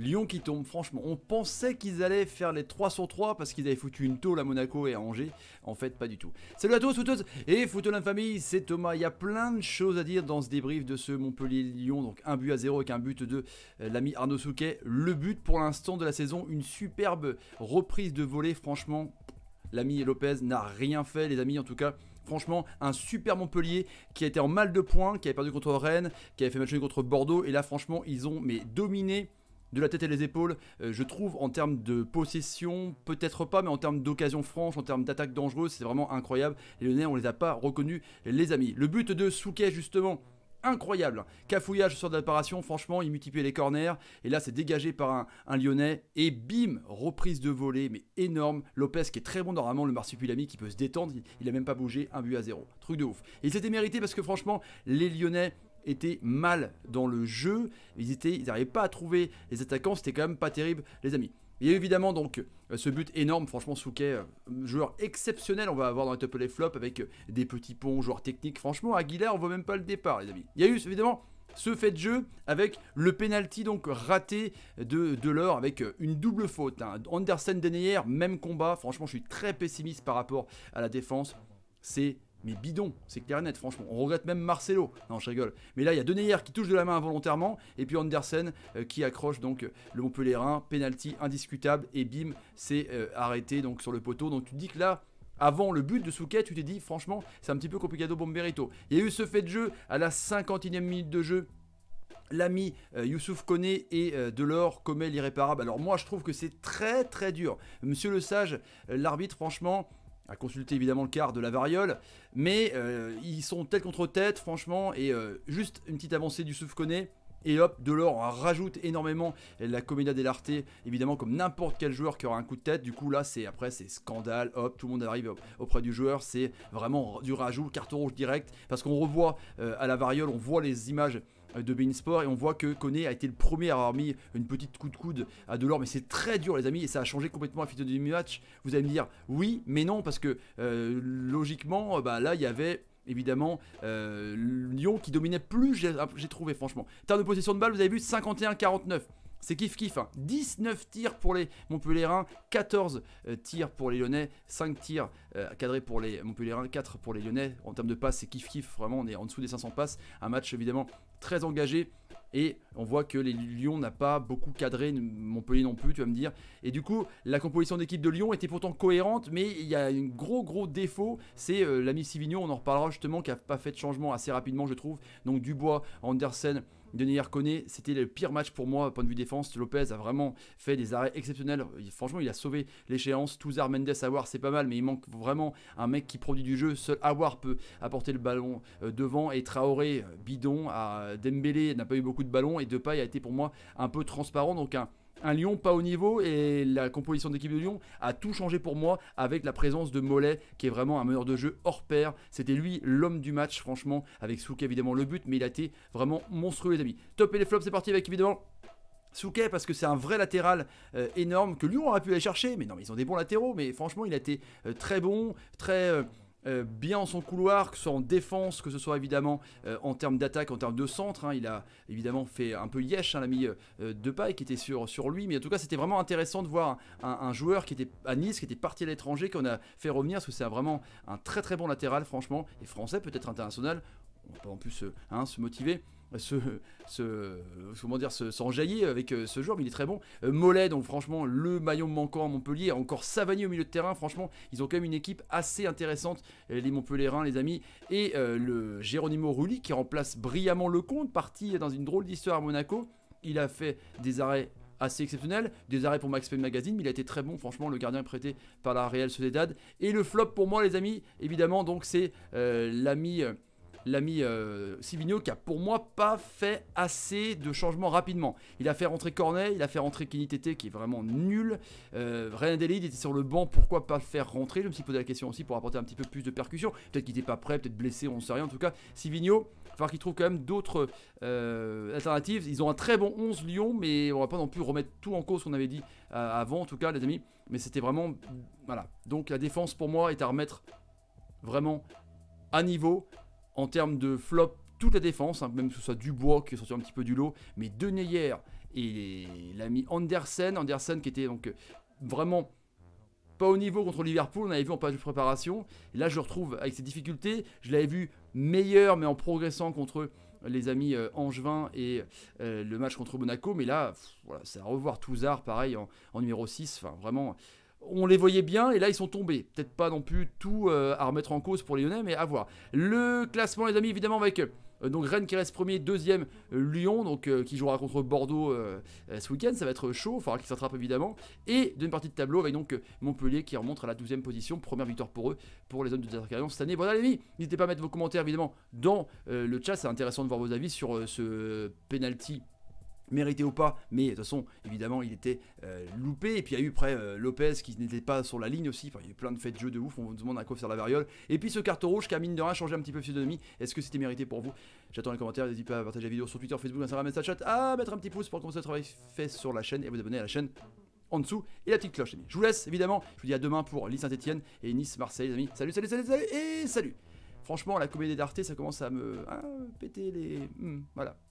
Lyon qui tombe, franchement, on pensait qu'ils allaient faire les 3 sur 3 parce qu'ils avaient foutu une tôle à Monaco et à Angers, en fait pas du tout. Salut à tous, footeuses et la famille, c'est Thomas, il y a plein de choses à dire dans ce débrief de ce Montpellier-Lyon, donc un but à 0 avec un but de euh, l'ami Arnaud Souquet, le but pour l'instant de la saison, une superbe reprise de volée, franchement, l'ami Lopez n'a rien fait les amis en tout cas. Franchement, un super Montpellier qui a été en mal de points, qui avait perdu contre Rennes, qui avait fait match contre Bordeaux. Et là, franchement, ils ont mais dominé de la tête et les épaules, euh, je trouve en termes de possession, peut-être pas, mais en termes d'occasion franche, en termes d'attaque dangereuse, c'est vraiment incroyable. Les Lyonnais, on les a pas reconnus, les amis. Le but de Souquet, justement, incroyable. Cafouillage sur de franchement, il multiplie les corners. Et là, c'est dégagé par un, Lyonnais. Et bim, reprise de volée, mais énorme. Lopez qui est très bon normalement, le Marsupilami qui peut se détendre. Il, n'a a même pas bougé, un but à zéro. Truc de ouf. Et c'était mérité parce que franchement, les Lyonnais étaient mal dans le jeu. Ils n'arrivaient pas à trouver les attaquants. C'était quand même pas terrible, les amis. Il y a évidemment donc euh, ce but énorme, franchement Souquet, euh, joueur exceptionnel, on va avoir dans les top les flops avec euh, des petits ponts, joueur technique, franchement Aguilar on voit même pas le départ les amis. Il y a eu évidemment ce fait de jeu avec le penalty donc raté de, de avec une double faute. Hein. Andersen Deneyer, même combat, franchement je suis très pessimiste par rapport à la défense, c'est mais bidon, c'est clair et net, franchement. On regrette même Marcelo. Non, je rigole. Mais là, il y a Denayer qui touche de la main involontairement, et puis Andersen euh, qui accroche donc euh, le 1. penalty indiscutable, et bim, c'est euh, arrêté donc sur le poteau. Donc tu te dis que là, avant le but de Souquet, tu t'es dit, franchement, c'est un petit peu complicado Bomberito. Il y a eu ce fait de jeu à la 51e minute de jeu l'ami Youssouf Koné et Delors commet l'irréparable. Alors moi je trouve que c'est très très dur. Monsieur le sage, l'arbitre franchement, à consulter évidemment le quart de la variole, mais euh, ils sont tête contre tête, franchement, et euh, juste une petite avancée du Soufconé, et hop, Delors rajoute énormément la comédia dell'arte, évidemment comme n'importe quel joueur qui aura un coup de tête. Du coup là, c'est après c'est scandale, hop, tout le monde arrive auprès du joueur, c'est vraiment du rajout, carte rouge direct, parce qu'on revoit euh, à la variole, on voit les images euh, de Bein Sport et on voit que Koné a été le premier à avoir mis une petite coup de coude à Delors mais c'est très dur les amis et ça a changé complètement la fin du match vous allez me dire oui mais non parce que euh, logiquement euh, bah, là il y avait évidemment Lyon qui dominait plus j'ai trouvé franchement terme de possession de balle vous avez vu 51-49 c'est kiff kiff. 19 hein. tirs pour les Montpellierins, 14 tirs pour les Lyonnais, 5 tirs cadrés pour les Montpellierins, 4 pour les Lyonnais. En termes de passes, c'est kiff kiff. Vraiment, on est en dessous des 500 passes. Un match évidemment très engagé. Et on voit que les Lyon n'a pas beaucoup cadré, Montpellier non plus, tu vas me dire. Et du coup, la composition d'équipe de Lyon était pourtant cohérente, mais il y a un gros gros défaut, c'est euh, l'ami Sivignon, on en reparlera justement, qui n'a pas fait de changement assez rapidement, je trouve. Donc Dubois, Andersen, Denis Arconet, c'était le pire match pour moi, point de vue défense. Lopez a vraiment fait des arrêts exceptionnels. franchement, il a sauvé l'échéance. Touzar Mendes, Awar, c'est pas mal, mais il manque vraiment un mec qui produit du jeu. Seul Awar peut apporter le ballon euh, devant. Et Traoré, euh, bidon, à Dembélé n'a pas eu beaucoup de ballons. Et Depay a été pour moi un peu transparent. Donc, un un Lyon pas au niveau et la composition d'équipe de Lyon a tout changé pour moi avec la présence de Mollet qui est vraiment un meneur de jeu hors pair. C'était lui l'homme du match franchement avec Souquet évidemment le but mais il a été vraiment monstrueux les amis. Top et les flops c'est parti avec évidemment Souquet parce que c'est un vrai latéral euh, énorme que Lyon aurait pu aller chercher mais non mais ils ont des bons latéraux mais franchement il a été euh, très bon, très... Euh, euh, bien en son couloir, que ce soit en défense, que ce soit évidemment euh, en termes d'attaque, en termes de centre. Hein. il a évidemment fait un peu yesh, hein, l'ami de euh, Depay qui était sur, sur lui. Mais en tout cas, c'était vraiment intéressant de voir un, joueur qui était à Nice, qui était parti à l'étranger, qu'on a fait revenir, parce que c'est vraiment un très très bon latéral, franchement, et français, peut-être international. On peut en plus hein, se motiver se, comment dire, s'enjailler avec euh, ce joueur, mais il est très bon. Euh, Mollet, donc franchement, le maillon manquant à Montpellier, encore Savani au milieu de terrain, franchement, ils ont quand même une équipe assez intéressante, euh, les Montpellierins, les amis, et le Geronimo Rulli qui remplace brillamment compte parti dans une drôle d'histoire à Monaco. Il a fait des arrêts assez exceptionnels Des arrêts pour Max Payne Magazine, mais il a été très bon, franchement, le gardien prêté par la Real Sociedad. Et le flop pour moi, les amis, évidemment, donc c'est l'ami l'ami euh, Sivigno qui a pour moi pas fait assez de changements rapidement. Il a fait rentrer Cornet, il a fait rentrer Kinitete qui est vraiment nul. Euh, Ryan était sur le banc, pourquoi pas le faire rentrer Je me suis posé la question aussi pour apporter un petit peu plus de percussion. Peut-être qu'il n'était pas prêt, peut-être blessé, on ne sait rien. En tout cas, Sivigno, il va falloir qu'il trouve quand même d'autres euh, alternatives. Ils ont un très bon 11 Lyon, mais on va pas non plus remettre tout en cause qu'on avait dit euh, avant, en tout cas, les amis. Mais c'était vraiment. Voilà. Donc la défense pour moi est à remettre vraiment à niveau en termes de flop, toute la défense, hein, même que ce soit Dubois qui est sorti un petit peu du lot, mais Denayer et l'ami Andersen, Andersen qui était donc euh, vraiment pas au niveau contre Liverpool, on avait vu en page de préparation. là, je le retrouve avec ses difficultés. Je l'avais vu meilleur, mais en progressant contre les amis euh, Angevin et euh, le match contre Monaco. Mais là, c'est à revoir Touzard, pareil, en, numéro 6. Enfin, vraiment, on les voyait bien et là ils sont tombés. Peut-être pas non plus tout euh, à remettre en cause pour les Lyonnais, mais à voir. Le classement, les amis, évidemment, avec euh, donc Rennes qui reste premier, deuxième euh, Lyon, donc qui jouera contre Bordeaux ce week-end, ça va être chaud, il faudra qu'ils s'attrapent évidemment. Et d'une partie de tableau avec donc Montpellier qui remonte à la 12 position, première victoire pour eux pour les hommes de Derrière cette année. Voilà les amis, n'hésitez pas à mettre vos commentaires évidemment dans le chat, c'est intéressant de voir vos avis sur ce penalty mérité ou pas, mais de toute façon, évidemment, il était euh, loupé. Et puis il y a eu près euh, Lopez qui n'était pas sur la ligne aussi. Enfin, il y a eu plein de faits de jeu de ouf. On vous demande à quoi faire la variole. Et puis ce carton rouge qui a mine de rien changé un petit peu pseudonymie. Est-ce que c'était mérité pour vous J'attends les commentaires. N'hésitez pas à partager la vidéo sur Twitter, Facebook, Instagram, Snapchat. À mettre un petit pouce pour commencer le travail fait sur la chaîne et vous abonner à la chaîne en dessous et la petite cloche, les amis. Je vous laisse évidemment. Je vous dis à demain pour Lille Saint-Etienne et Nice Marseille, les amis. Salut, salut, salut, salut et salut. Franchement, la comédie d'Arte, ça commence à me hein, péter les. Hmm, voilà.